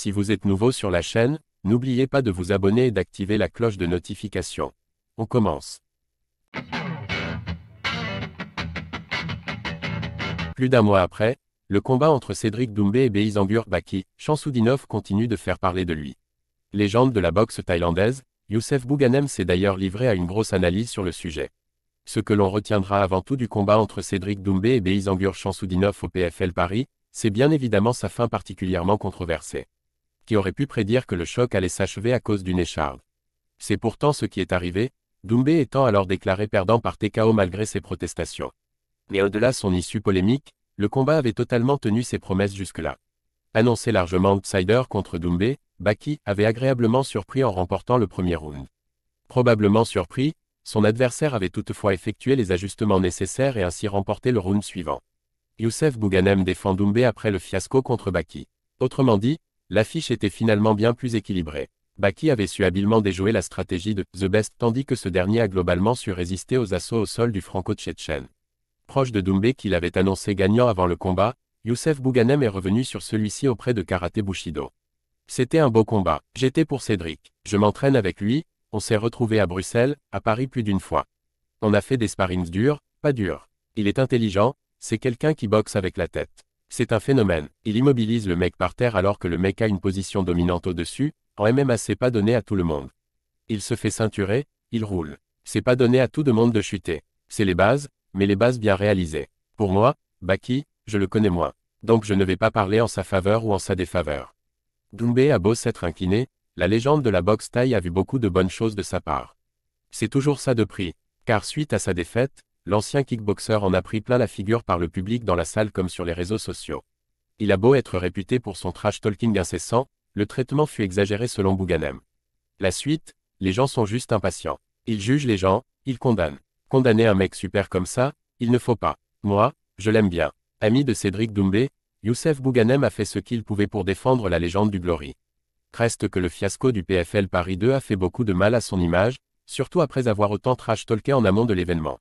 Si vous êtes nouveau sur la chaîne, n'oubliez pas de vous abonner et d'activer la cloche de notification. On commence. Plus d'un mois après, le combat entre Cédric Doumbé et Beizangur Baki, Chansoudinov, continue de faire parler de lui. Légende de la boxe thaïlandaise, Youssef Bouganem s'est d'ailleurs livré à une grosse analyse sur le sujet. Ce que l'on retiendra avant tout du combat entre Cédric Doumbé et Beizangur Chansoudinov au PFL Paris, c'est bien évidemment sa fin particulièrement controversée qui aurait pu prédire que le choc allait s'achever à cause d'une écharde. C'est pourtant ce qui est arrivé, Doumbé étant alors déclaré perdant par TKO malgré ses protestations. Mais au-delà son issue polémique, le combat avait totalement tenu ses promesses jusque-là. Annoncé largement outsider contre Doumbé, Baki avait agréablement surpris en remportant le premier round. Probablement surpris, son adversaire avait toutefois effectué les ajustements nécessaires et ainsi remporté le round suivant. Youssef Bouganem défend Doumbé après le fiasco contre Baki. Autrement dit, L'affiche était finalement bien plus équilibrée. Baki avait su habilement déjouer la stratégie de The Best tandis que ce dernier a globalement su résister aux assauts au sol du franco-tchétchène. Proche de Doumbé qu'il avait annoncé gagnant avant le combat, Youssef Bouganem est revenu sur celui-ci auprès de Karate Bushido. C'était un beau combat, j'étais pour Cédric, je m'entraîne avec lui, on s'est retrouvé à Bruxelles, à Paris plus d'une fois. On a fait des sparrings durs, pas durs. Il est intelligent, c'est quelqu'un qui boxe avec la tête. C'est un phénomène. Il immobilise le mec par terre alors que le mec a une position dominante au-dessus, en MMA c'est pas donné à tout le monde. Il se fait ceinturer, il roule. C'est pas donné à tout le monde de chuter. C'est les bases, mais les bases bien réalisées. Pour moi, Baki, je le connais moins. Donc je ne vais pas parler en sa faveur ou en sa défaveur. Doumbé a beau s'être incliné, la légende de la boxe taille a vu beaucoup de bonnes choses de sa part. C'est toujours ça de prix, car suite à sa défaite, l'ancien kickboxer en a pris plein la figure par le public dans la salle comme sur les réseaux sociaux. Il a beau être réputé pour son trash talking incessant, le traitement fut exagéré selon Bouganem. La suite, les gens sont juste impatients. Ils jugent les gens, ils condamnent. Condamner un mec super comme ça, il ne faut pas. Moi, je l'aime bien. Ami de Cédric Doumbé, Youssef Bouganem a fait ce qu'il pouvait pour défendre la légende du Glory. Reste que le fiasco du PFL Paris 2 a fait beaucoup de mal à son image, surtout après avoir autant trash-talké en amont de l'événement.